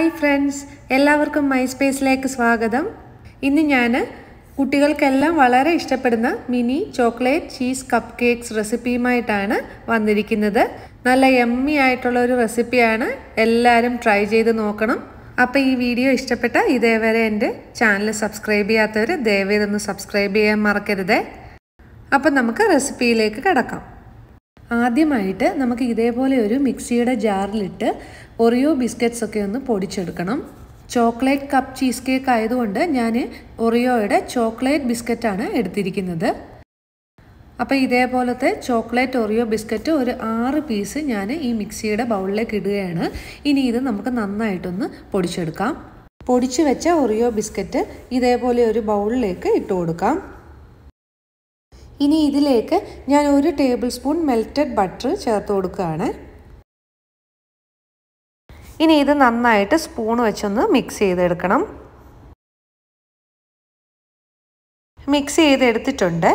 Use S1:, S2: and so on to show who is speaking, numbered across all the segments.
S1: hi friends എല്ലാവർക്കും my സ്പേസിലേക്ക് സ്വാഗതം ഇന്ന് ഞാൻ കുട്ടികൾക്കെല്ലാം വളരെ ഇഷ്ടപ്പെടുന്ന mini chocolate cheese cupcakes റെസിപ്പിയുമായിട്ടാണ് വന്നിരിക്കുന്നത് നല്ല യമ്മി ആയിട്ടുള്ള ഒരു റെസിപ്പിയാണ് എല്ലാവരും ട്രൈ ചെയ്ത് നോക്കണം അപ്പോൾ ഈ വീഡിയോ ഇഷ്ടപ്പെട്ട ഇതേവരെ എൻ്റെ ചാനൽ സബ്സ്ക്രൈബ് ചെയ്യാത്തവർ ദയവേദൊന്ന് ഒന്ന് സബ്സ്ക്രൈബ് ചെയ്യാൻ മറക്കരുത് അപ്പം നമുക്ക് റെസിപ്പിയിലേക്ക് കിടക്കാം ആദ്യമായിട്ട് നമുക്ക് ഇതേപോലെ ഒരു മിക്സിയുടെ ജാറിലിട്ട് ഒറിയോ ബിസ്ക്കറ്റ്സ് ഒക്കെ ഒന്ന് പൊടിച്ചെടുക്കണം ചോക്ലേറ്റ് കപ്പ് ചീസ് കേക്ക് ആയതുകൊണ്ട് ഞാൻ ഒറിയോയുടെ ചോക്ലേറ്റ് ബിസ്ക്കറ്റാണ് എടുത്തിരിക്കുന്നത് അപ്പോൾ ഇതേപോലത്തെ ചോക്ലേറ്റ് ഒറിയോ ബിസ്ക്കറ്റ് ഒരു ആറ് പീസ് ഞാൻ ഈ മിക്സിയുടെ ബൗളിലേക്ക് ഇടുകയാണ് ഇനി ഇത് നമുക്ക് നന്നായിട്ടൊന്ന് പൊടിച്ചെടുക്കാം പൊടിച്ചു വെച്ച ഒറിയോ ബിസ്ക്കറ്റ് ഇതേപോലെ ഒരു ബൗളിലേക്ക് ഇട്ട് കൊടുക്കാം ഇനി ഇതിലേക്ക് ഞാൻ ഒരു ടേബിൾ സ്പൂൺ മെൽറ്റഡ് ബട്ടർ ചേർത്ത് കൊടുക്കുകയാണ് ഇനി ഇത് നന്നായിട്ട് സ്പൂൺ വെച്ചൊന്ന് മിക്സ് ചെയ്തെടുക്കണം മിക്സ് ചെയ്തെടുത്തിട്ടുണ്ട്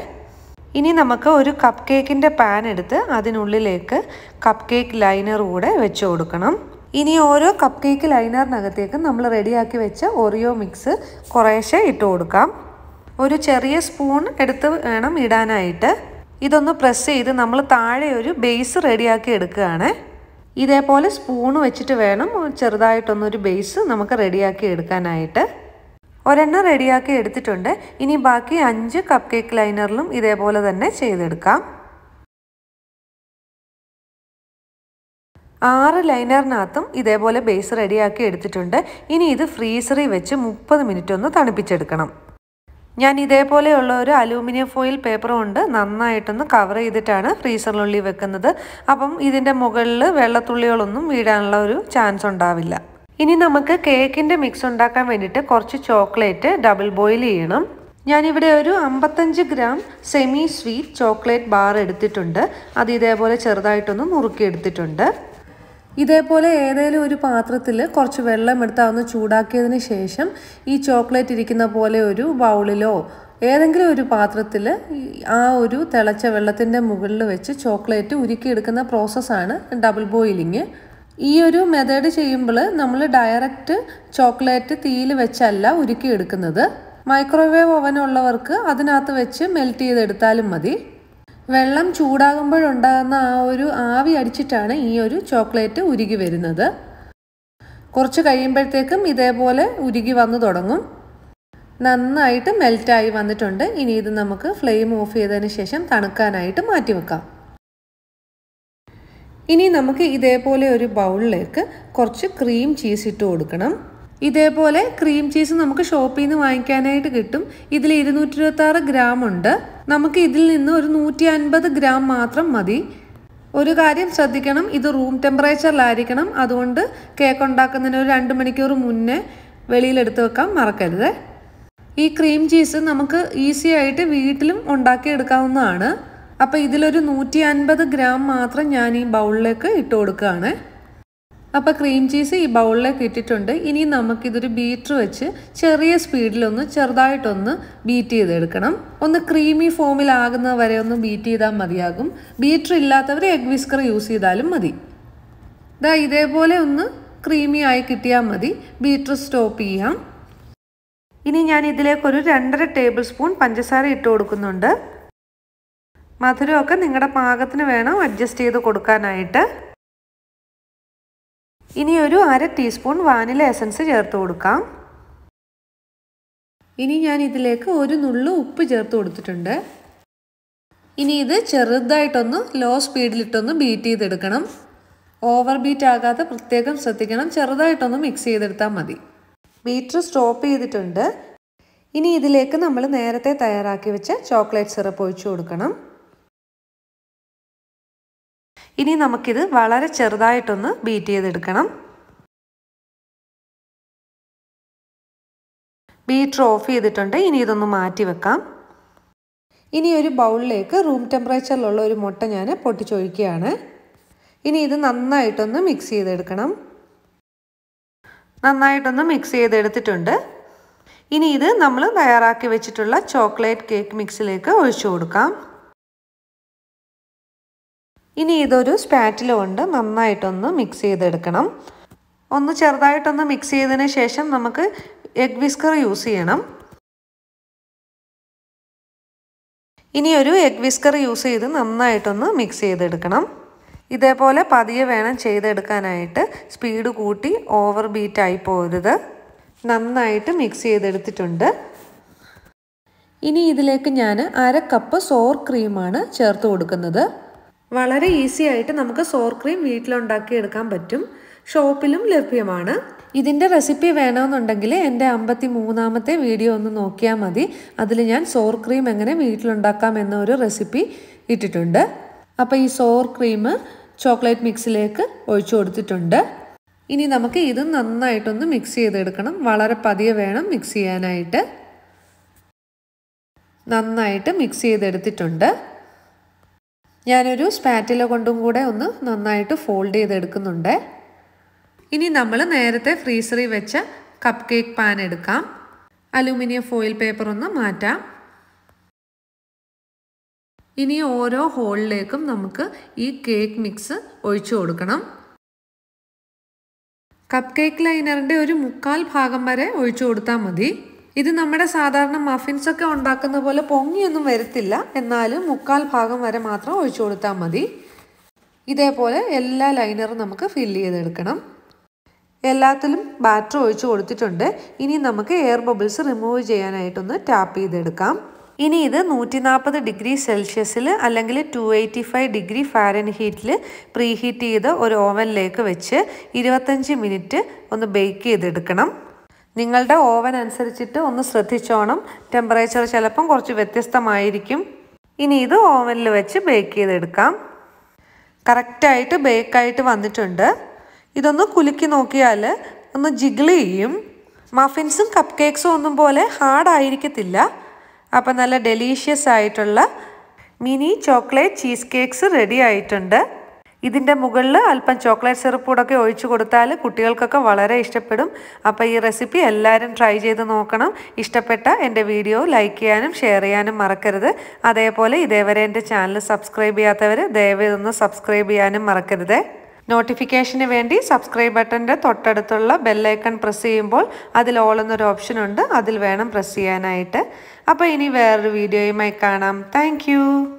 S1: ഇനി നമുക്ക് ഒരു കപ്പ് കേക്കിൻ്റെ പാൻ എടുത്ത് അതിനുള്ളിലേക്ക് കപ്പ് കേക്ക് ലൈനർ കൂടെ വെച്ച് കൊടുക്കണം ഇനി ഓരോ കപ്പ് കേക്ക് ലൈനറിനകത്തേക്ക് നമ്മൾ റെഡിയാക്കി വെച്ച ഒറിയോ മിക്സ് കുറേശ്ശെ ഇട്ട് കൊടുക്കാം ഒരു ചെറിയ സ്പൂൺ എടുത്ത് വേണം ഇടാനായിട്ട് ഇതൊന്ന് പ്രസ് ചെയ്ത് നമ്മൾ താഴെ ഒരു ബേസ് റെഡിയാക്കി എടുക്കുകയാണ് ഇതേപോലെ സ്പൂണ് വെച്ചിട്ട് വേണം ചെറുതായിട്ടൊന്നൊരു ബേസ് നമുക്ക് റെഡിയാക്കി എടുക്കാനായിട്ട് ഒരെണ്ണം റെഡിയാക്കി എടുത്തിട്ടുണ്ട് ഇനി ബാക്കി അഞ്ച് കപ്പ് കേക്ക് ലൈനറിലും ഇതേപോലെ തന്നെ ചെയ്തെടുക്കാം ആറ് ലൈനറിനകത്തും ഇതേപോലെ ബേസ് റെഡിയാക്കി എടുത്തിട്ടുണ്ട് ഇനി ഇത് ഫ്രീസറിൽ വെച്ച് മുപ്പത് മിനിറ്റ് ഒന്ന് തണുപ്പിച്ചെടുക്കണം ഞാൻ ഇതേപോലെയുള്ള ഒരു അലൂമിനിയം ഫോയിൽ പേപ്പർ കൊണ്ട് നന്നായിട്ടൊന്ന് കവർ ചെയ്തിട്ടാണ് ഫ്രീസറിനുള്ളിൽ വെക്കുന്നത് അപ്പം ഇതിൻ്റെ മുകളിൽ വെള്ളത്തുള്ളികളൊന്നും വീഴാനുള്ള ഒരു ചാൻസ് ഉണ്ടാവില്ല ഇനി നമുക്ക് കേക്കിൻ്റെ മിക്സ് ഉണ്ടാക്കാൻ വേണ്ടിയിട്ട് കുറച്ച് ചോക്ലേറ്റ് ഡബിൾ ബോയിൽ ചെയ്യണം ഞാനിവിടെ ഒരു അമ്പത്തഞ്ച് gram semi sweet chocolate bar എടുത്തിട്ടുണ്ട് അത് ഇതേപോലെ ചെറുതായിട്ടൊന്ന് നുറുക്കിയെടുത്തിട്ടുണ്ട് ഇതേപോലെ ഏതെങ്കിലും ഒരു പാത്രത്തിൽ കുറച്ച് വെള്ളം എടുത്ത് അതൊന്ന് ചൂടാക്കിയതിന് ശേഷം ഈ ചോക്ലേറ്റ് ഇരിക്കുന്ന പോലെ ഒരു ബൗളിലോ ഏതെങ്കിലും ഒരു പാത്രത്തിൽ ആ ഒരു തിളച്ച വെള്ളത്തിൻ്റെ മുകളിൽ വെച്ച് ചോക്ലേറ്റ് ഉരുക്കിയെടുക്കുന്ന പ്രോസസ്സാണ് ഡബിൾ ബോയിലിങ് ഈ ഒരു മെത്തേഡ് ചെയ്യുമ്പോൾ നമ്മൾ ഡയറക്റ്റ് ചോക്ലേറ്റ് തീയിൽ വെച്ചല്ല ഉരുക്കിയെടുക്കുന്നത് മൈക്രോവേവ് ഓവൻ ഉള്ളവർക്ക് അതിനകത്ത് വെച്ച് മെൽറ്റ് ചെയ്തെടുത്താലും മതി വെള്ളം ചൂടാകുമ്പോഴുണ്ടാകുന്ന ആ ഒരു ആവി അടിച്ചിട്ടാണ് ഈ ഒരു ചോക്ലേറ്റ് ഉരുകി വരുന്നത് കുറച്ച് കഴിയുമ്പോഴത്തേക്കും ഇതേപോലെ ഉരുകി വന്നു തുടങ്ങും നന്നായിട്ട് മെൽറ്റായി വന്നിട്ടുണ്ട് ഇനി ഇത് നമുക്ക് ഫ്ലെയിം ഓഫ് ചെയ്തതിന് ശേഷം തണുക്കാനായിട്ട് മാറ്റി വെക്കാം ഇനി നമുക്ക് ഇതേപോലെ ഒരു ബൗളിലേക്ക് കുറച്ച് ക്രീം ചീസ് ഇട്ട് കൊടുക്കണം ഇതേപോലെ ക്രീം ചീസ് നമുക്ക് ഷോപ്പിൽ നിന്ന് വാങ്ങിക്കാനായിട്ട് കിട്ടും ഇതിൽ ഇരുന്നൂറ്റി ഇരുപത്തി ഗ്രാം ഉണ്ട് നമുക്ക് ഇതിൽ നിന്ന് ഒരു നൂറ്റി അൻപത് ഗ്രാം മാത്രം മതി ഒരു കാര്യം ശ്രദ്ധിക്കണം ഇത് റൂം ടെമ്പറേച്ചറിലായിരിക്കണം അതുകൊണ്ട് കേക്ക് ഉണ്ടാക്കുന്നതിന് ഒരു രണ്ട് മണിക്കൂർ മുന്നേ വെളിയിലെടുത്ത് വെക്കാൻ മറക്കരുത് ഈ ക്രീം ചീസ് നമുക്ക് ഈസി ആയിട്ട് വീട്ടിലും ഉണ്ടാക്കിയെടുക്കാവുന്നതാണ് അപ്പോൾ ഇതിലൊരു നൂറ്റി അൻപത് ഗ്രാം മാത്രം ഞാൻ ഈ ബൗളിലേക്ക് ഇട്ട് കൊടുക്കുകയാണ് അപ്പോൾ ക്രീം ചീസ് ഈ ബൗളിലേക്ക് ഇട്ടിട്ടുണ്ട് ഇനി നമുക്കിതൊരു ബീറ്റർ വെച്ച് ചെറിയ സ്പീഡിലൊന്ന് ചെറുതായിട്ടൊന്ന് ബീറ്റ് ചെയ്തെടുക്കണം ഒന്ന് ക്രീമി ഫോമിലാകുന്നത് വരെ ഒന്ന് ബീറ്റ് ചെയ്താൽ മതിയാകും ബീറ്റർ ഇല്ലാത്തവർ എഗ് വിസ്കർ യൂസ് ചെയ്താലും മതി ഇതാ ഇതേപോലെ ഒന്ന് ക്രീമി ആയി കിട്ടിയാൽ മതി ബീറ്റർ സ്റ്റോപ്പ് ചെയ്യാം ഇനി ഞാൻ ഇതിലേക്കൊരു രണ്ടര ടേബിൾ സ്പൂൺ പഞ്ചസാര ഇട്ട് കൊടുക്കുന്നുണ്ട് മധുരമൊക്കെ നിങ്ങളുടെ പാകത്തിന് വേണം അഡ്ജസ്റ്റ് ചെയ്ത് കൊടുക്കാനായിട്ട് ഇനി ഒരു അര ടീസ്പൂൺ വാനില എസൻസ് ചേർത്ത് കൊടുക്കാം ഇനി ഞാൻ ഇതിലേക്ക് ഒരു നുള്ളു ഉപ്പ് ചേർത്ത് കൊടുത്തിട്ടുണ്ട് ഇനി ഇത് ചെറുതായിട്ടൊന്ന് ലോ സ്പീഡിലിട്ടൊന്ന് ബീറ്റ് ചെയ്തെടുക്കണം ഓവർ ബീറ്റ് ആകാതെ പ്രത്യേകം ശ്രദ്ധിക്കണം ചെറുതായിട്ടൊന്ന് മിക്സ് ചെയ്തെടുത്താൽ മതി ബീറ്റർ സ്റ്റോപ്പ് ചെയ്തിട്ടുണ്ട് ഇനി ഇതിലേക്ക് നമ്മൾ നേരത്തെ തയ്യാറാക്കി വെച്ച ചോക്ലേറ്റ് സിറപ്പ് ഒഴിച്ചു കൊടുക്കണം ഇനി നമുക്കിത് വളരെ ചെറുതായിട്ടൊന്ന് ബീറ്റ് ചെയ്തെടുക്കണം ബീറ്റർ ഓഫ് ചെയ്തിട്ടുണ്ട് ഇനി ഇതൊന്ന് മാറ്റി വെക്കാം ഇനി ഒരു ബൗളിലേക്ക് റൂം ടെമ്പറേച്ചറിലുള്ള ഒരു മുട്ട ഞാൻ പൊട്ടിച്ചൊഴിക്കുകയാണ് ഇനി ഇത് നന്നായിട്ടൊന്ന് മിക്സ് ചെയ്തെടുക്കണം നന്നായിട്ടൊന്ന് മിക്സ് ചെയ്തെടുത്തിട്ടുണ്ട് ഇനി ഇത് നമ്മൾ തയ്യാറാക്കി വെച്ചിട്ടുള്ള ചോക്ലേറ്റ് കേക്ക് മിക്സിലേക്ക് ഒഴിച്ചു കൊടുക്കാം ഇനി ഇതൊരു സ്പാറ്റില കൊണ്ട് നന്നായിട്ടൊന്ന് മിക്സ് ചെയ്തെടുക്കണം ഒന്ന് ചെറുതായിട്ടൊന്ന് മിക്സ് ചെയ്തതിന് ശേഷം നമുക്ക് എഗ് വിസ്കർ യൂസ് ചെയ്യണം ഇനി ഒരു എഗ് വിസ്കർ യൂസ് ചെയ്ത് നന്നായിട്ടൊന്ന് മിക്സ് ചെയ്തെടുക്കണം ഇതേപോലെ പതിയെ വേണം ചെയ്തെടുക്കാനായിട്ട് സ്പീഡ് കൂട്ടി ഓവർ ബീറ്റായി പോരുത് നന്നായിട്ട് മിക്സ് ചെയ്തെടുത്തിട്ടുണ്ട് ഇനി ഇതിലേക്ക് ഞാൻ അര കപ്പ് സോർ ക്രീമാണ് ചേർത്ത് കൊടുക്കുന്നത് വളരെ ഈസി ആയിട്ട് നമുക്ക് സോർ ക്രീം എടുക്കാൻ പറ്റും ഷോപ്പിലും ലഭ്യമാണ് ഇതിൻ്റെ റെസിപ്പി വേണമെന്നുണ്ടെങ്കിൽ എൻ്റെ അമ്പത്തി മൂന്നാമത്തെ വീഡിയോ ഒന്ന് നോക്കിയാൽ മതി അതിൽ ഞാൻ സോർ ക്രീം എങ്ങനെ വീട്ടിലുണ്ടാക്കാം എന്നൊരു റെസിപ്പി ഇട്ടിട്ടുണ്ട് അപ്പോൾ ഈ സോർ ക്രീം ചോക്ലേറ്റ് മിക്സിലേക്ക് ഒഴിച്ചു കൊടുത്തിട്ടുണ്ട് ഇനി നമുക്ക് ഇത് നന്നായിട്ടൊന്ന് മിക്സ് ചെയ്തെടുക്കണം വളരെ പതിയെ വേണം മിക്സ് ചെയ്യാനായിട്ട് നന്നായിട്ട് മിക്സ് ചെയ്തെടുത്തിട്ടുണ്ട് ഞാനൊരു സ്പാറ്റില കൊണ്ടും കൂടെ ഒന്ന് നന്നായിട്ട് ഫോൾഡ് ചെയ്തെടുക്കുന്നുണ്ട് ഇനി നമ്മൾ നേരത്തെ ഫ്രീസറിൽ വെച്ച കപ്പ് കേക്ക് പാൻ എടുക്കാം അലൂമിനിയം ഫോയിൽ പേപ്പർ ഒന്ന് മാറ്റാം ഇനി ഓരോ ഹോളിലേക്കും നമുക്ക് ഈ കേക്ക് മിക്സ് ഒഴിച്ചു കൊടുക്കണം കപ്പ് കേക്ക് ലൈനറിൻ്റെ ഒരു മുക്കാൽ ഭാഗം വരെ ഒഴിച്ചു കൊടുത്താൽ മതി ഇത് നമ്മുടെ സാധാരണ മഫിൻസ് ഒക്കെ ഉണ്ടാക്കുന്ന പോലെ പൊങ്ങിയൊന്നും വരത്തില്ല എന്നാലും മുക്കാൽ ഭാഗം വരെ മാത്രം ഒഴിച്ചു കൊടുത്താൽ മതി ഇതേപോലെ എല്ലാ ലൈനറും നമുക്ക് ഫില്ല് ചെയ്തെടുക്കണം എല്ലാത്തിലും ബാറ്റർ ഒഴിച്ചു കൊടുത്തിട്ടുണ്ട് ഇനി നമുക്ക് എയർ ബബിൾസ് റിമൂവ് ചെയ്യാനായിട്ടൊന്ന് ടാപ്പ് ചെയ്തെടുക്കാം ഇനി ഇത് നൂറ്റി നാൽപ്പത് ഡിഗ്രി സെൽഷ്യസിൽ അല്ലെങ്കിൽ ടു എയ്റ്റി ഫൈവ് ഡിഗ്രി ഫാരൻ ഹീറ്റിൽ പ്രീഹീറ്റ് ചെയ്ത് ഒരു ഓവനിലേക്ക് വെച്ച് ഇരുപത്തഞ്ച് മിനിറ്റ് ഒന്ന് ബേക്ക് ചെയ്തെടുക്കണം നിങ്ങളുടെ ഓവൻ അനുസരിച്ചിട്ട് ഒന്ന് ശ്രദ്ധിച്ചോണം ടെമ്പറേച്ചർ ചിലപ്പം കുറച്ച് വ്യത്യസ്തമായിരിക്കും ഇനി ഇത് ഓവനിൽ വെച്ച് ബേക്ക് ചെയ്തെടുക്കാം കറക്റ്റായിട്ട് ബേക്കായിട്ട് വന്നിട്ടുണ്ട് ഇതൊന്ന് കുലുക്കി നോക്കിയാൽ ഒന്ന് ജിഗിൾ ചെയ്യും മഫിൻസും കപ്പ് കേക്ക്സും ഒന്നും പോലെ ഹാർഡായിരിക്കത്തില്ല അപ്പം നല്ല ഡെലീഷ്യസ് ആയിട്ടുള്ള mini chocolate cheese cakes ready ആയിട്ടുണ്ട് ഇതിൻ്റെ മുകളിൽ അല്പം ചോക്ലേറ്റ് സിറപ്പ് ഒക്കെ ഒഴിച്ചു കൊടുത്താൽ കുട്ടികൾക്കൊക്കെ വളരെ ഇഷ്ടപ്പെടും അപ്പോൾ ഈ റെസിപ്പി എല്ലാവരും ട്രൈ ചെയ്ത് നോക്കണം ഇഷ്ടപ്പെട്ട എൻ്റെ വീഡിയോ ലൈക്ക് ചെയ്യാനും ഷെയർ ചെയ്യാനും മറക്കരുത് അതേപോലെ ഇതേവരെ എൻ്റെ ചാനൽ സബ്സ്ക്രൈബ് ചെയ്യാത്തവർ ദയവായി ഒന്ന് സബ്സ്ക്രൈബ് ചെയ്യാനും മറക്കരുത് നോട്ടിഫിക്കേഷന് വേണ്ടി സബ്സ്ക്രൈബ് ബട്ടൻ്റെ തൊട്ടടുത്തുള്ള ബെല്ലൈക്കൺ പ്രസ് ചെയ്യുമ്പോൾ അതിൽ ഓൾ എന്നൊരു ഓപ്ഷൻ ഉണ്ട് അതിൽ വേണം പ്രസ് ചെയ്യാനായിട്ട് അപ്പോൾ ഇനി വേറൊരു വീഡിയോയുമായി കാണാം താങ്ക്